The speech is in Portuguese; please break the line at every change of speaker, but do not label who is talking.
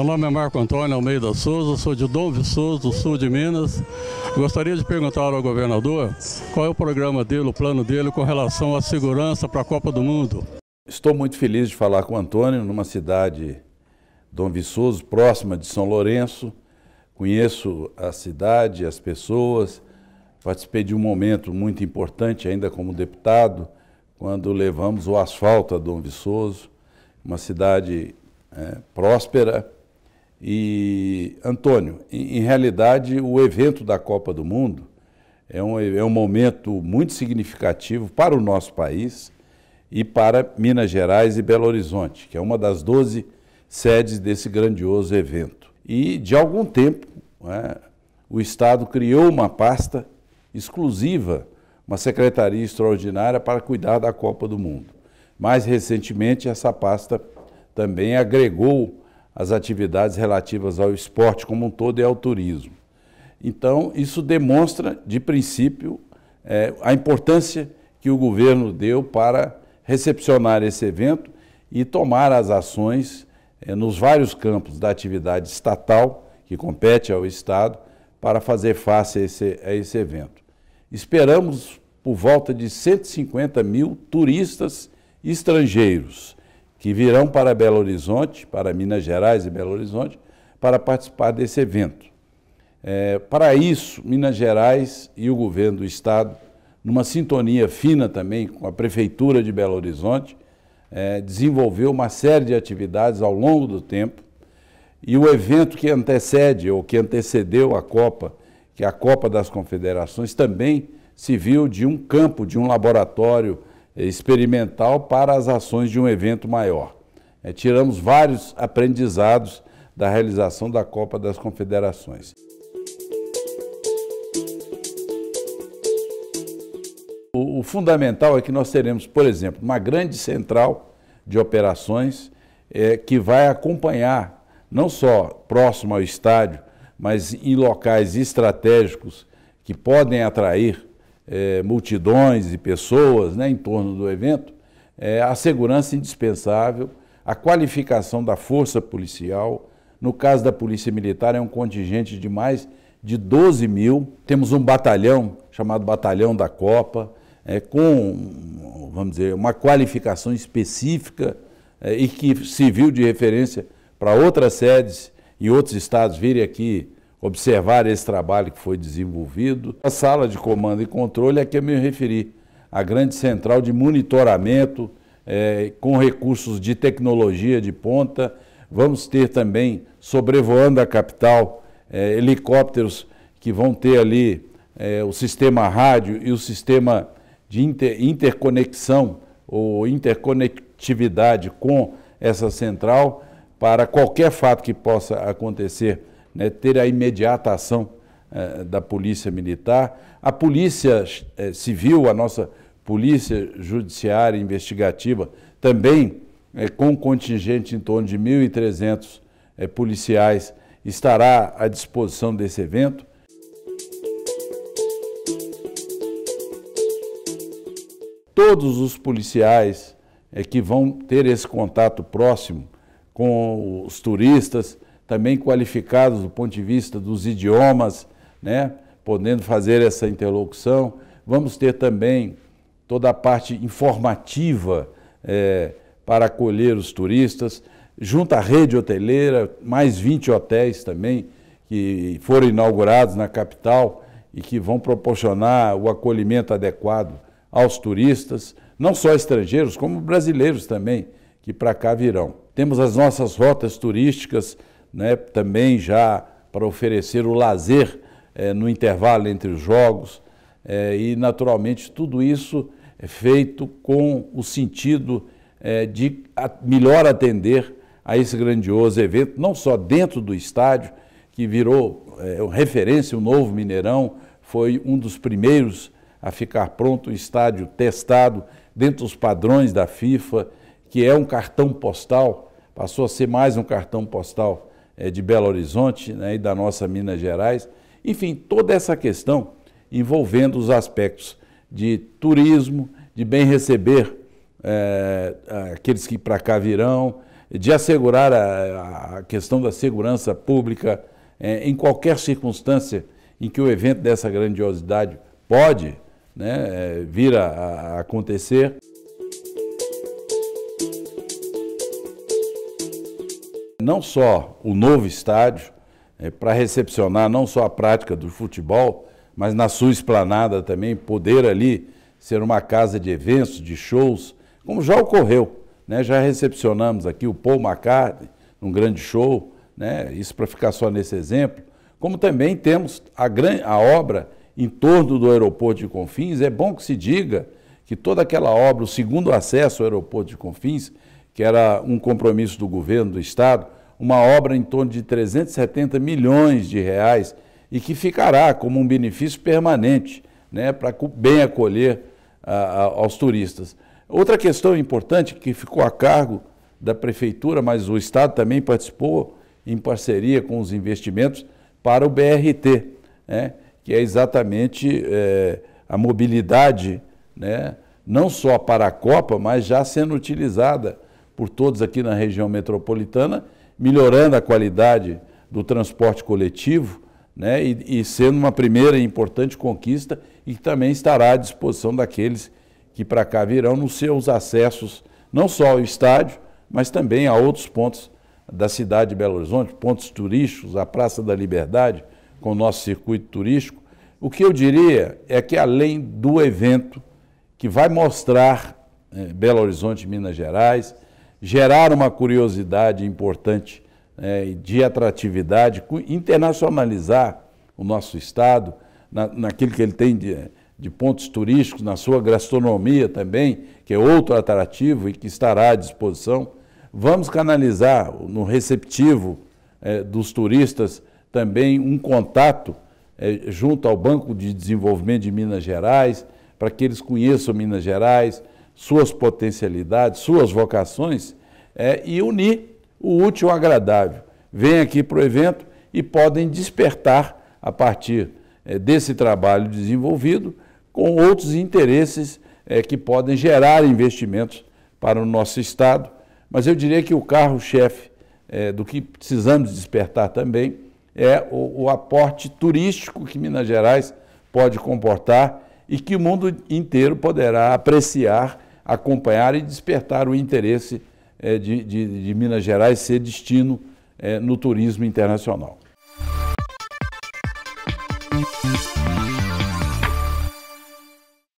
Meu nome é Marco Antônio Almeida Souza, sou de Dom Viçoso, do sul de Minas. Gostaria de perguntar ao governador qual é o programa dele, o plano dele com relação à segurança para a Copa do Mundo. Estou muito feliz de falar com o Antônio, numa cidade, Dom Viçoso, próxima de São Lourenço. Conheço a cidade, as pessoas. Participei de um momento muito importante, ainda como deputado, quando levamos o asfalto a Dom Viçoso, uma cidade é, próspera, e, Antônio, em, em realidade, o evento da Copa do Mundo é um, é um momento muito significativo para o nosso país e para Minas Gerais e Belo Horizonte, que é uma das 12 sedes desse grandioso evento. E, de algum tempo, né, o Estado criou uma pasta exclusiva, uma secretaria extraordinária para cuidar da Copa do Mundo. Mais recentemente, essa pasta também agregou as atividades relativas ao esporte como um todo e ao turismo. Então, isso demonstra, de princípio, é, a importância que o governo deu para recepcionar esse evento e tomar as ações é, nos vários campos da atividade estatal, que compete ao Estado, para fazer face a esse, a esse evento. Esperamos por volta de 150 mil turistas estrangeiros que virão para Belo Horizonte, para Minas Gerais e Belo Horizonte, para participar desse evento. É, para isso, Minas Gerais e o governo do Estado, numa sintonia fina também com a Prefeitura de Belo Horizonte, é, desenvolveu uma série de atividades ao longo do tempo e o evento que antecede ou que antecedeu a Copa, que é a Copa das Confederações, também se viu de um campo, de um laboratório experimental para as ações de um evento maior. É, tiramos vários aprendizados da realização da Copa das Confederações. O, o fundamental é que nós teremos, por exemplo, uma grande central de operações é, que vai acompanhar, não só próximo ao estádio, mas em locais estratégicos que podem atrair é, multidões e pessoas né, em torno do evento, é, a segurança indispensável, a qualificação da força policial. No caso da Polícia Militar, é um contingente de mais de 12 mil. Temos um batalhão chamado Batalhão da Copa, é, com, vamos dizer, uma qualificação específica é, e que serviu de referência para outras sedes e outros estados virem aqui observar esse trabalho que foi desenvolvido. A sala de comando e controle é que eu me referi, a grande central de monitoramento é, com recursos de tecnologia de ponta. Vamos ter também, sobrevoando a capital, é, helicópteros que vão ter ali é, o sistema rádio e o sistema de inter, interconexão ou interconectividade com essa central para qualquer fato que possa acontecer né, ter a imediata ação eh, da Polícia Militar. A Polícia eh, Civil, a nossa Polícia Judiciária Investigativa, também eh, com contingente em torno de 1.300 eh, policiais, estará à disposição desse evento. Todos os policiais eh, que vão ter esse contato próximo com os turistas, também qualificados do ponto de vista dos idiomas, né, podendo fazer essa interlocução. Vamos ter também toda a parte informativa é, para acolher os turistas, junto à rede hoteleira, mais 20 hotéis também que foram inaugurados na capital e que vão proporcionar o acolhimento adequado aos turistas, não só estrangeiros, como brasileiros também, que para cá virão. Temos as nossas rotas turísticas né, também já para oferecer o lazer é, no intervalo entre os jogos. É, e, naturalmente, tudo isso é feito com o sentido é, de melhor atender a esse grandioso evento, não só dentro do estádio, que virou referência, o novo Mineirão, foi um dos primeiros a ficar pronto, o estádio testado dentro dos padrões da FIFA, que é um cartão postal, passou a ser mais um cartão postal é, de Belo Horizonte né, e da nossa Minas Gerais. Enfim, toda essa questão envolvendo os aspectos de turismo, de bem receber é, aqueles que para cá virão, de assegurar a, a questão da segurança pública é, em qualquer circunstância em que o evento dessa grandiosidade pode né, é, vir a, a acontecer. não só o novo estádio, é, para recepcionar não só a prática do futebol, mas na sua esplanada também, poder ali ser uma casa de eventos, de shows, como já ocorreu. Né? Já recepcionamos aqui o Paul McCartney, num grande show, né? isso para ficar só nesse exemplo. Como também temos a, gran... a obra em torno do aeroporto de Confins, é bom que se diga que toda aquela obra, o segundo acesso ao aeroporto de Confins, que era um compromisso do governo do Estado, uma obra em torno de 370 milhões de reais e que ficará como um benefício permanente né, para bem acolher a, a, aos turistas. Outra questão importante que ficou a cargo da Prefeitura, mas o Estado também participou em parceria com os investimentos para o BRT, né, que é exatamente é, a mobilidade, né, não só para a Copa, mas já sendo utilizada por todos aqui na região metropolitana, melhorando a qualidade do transporte coletivo né, e, e sendo uma primeira e importante conquista e que também estará à disposição daqueles que para cá virão nos seus acessos, não só ao estádio, mas também a outros pontos da cidade de Belo Horizonte, pontos turísticos, a Praça da Liberdade, com o nosso circuito turístico. O que eu diria é que, além do evento que vai mostrar eh, Belo Horizonte, Minas Gerais, gerar uma curiosidade importante né, de atratividade, internacionalizar o nosso Estado na, naquilo que ele tem de, de pontos turísticos, na sua gastronomia também, que é outro atrativo e que estará à disposição. Vamos canalizar no receptivo é, dos turistas também um contato é, junto ao Banco de Desenvolvimento de Minas Gerais, para que eles conheçam Minas Gerais, suas potencialidades, suas vocações é, e unir o útil ao agradável. Vêm aqui para o evento e podem despertar, a partir é, desse trabalho desenvolvido, com outros interesses é, que podem gerar investimentos para o nosso Estado. Mas eu diria que o carro-chefe é, do que precisamos despertar também é o, o aporte turístico que Minas Gerais pode comportar e que o mundo inteiro poderá apreciar acompanhar e despertar o interesse eh, de, de, de Minas Gerais ser destino eh, no turismo internacional.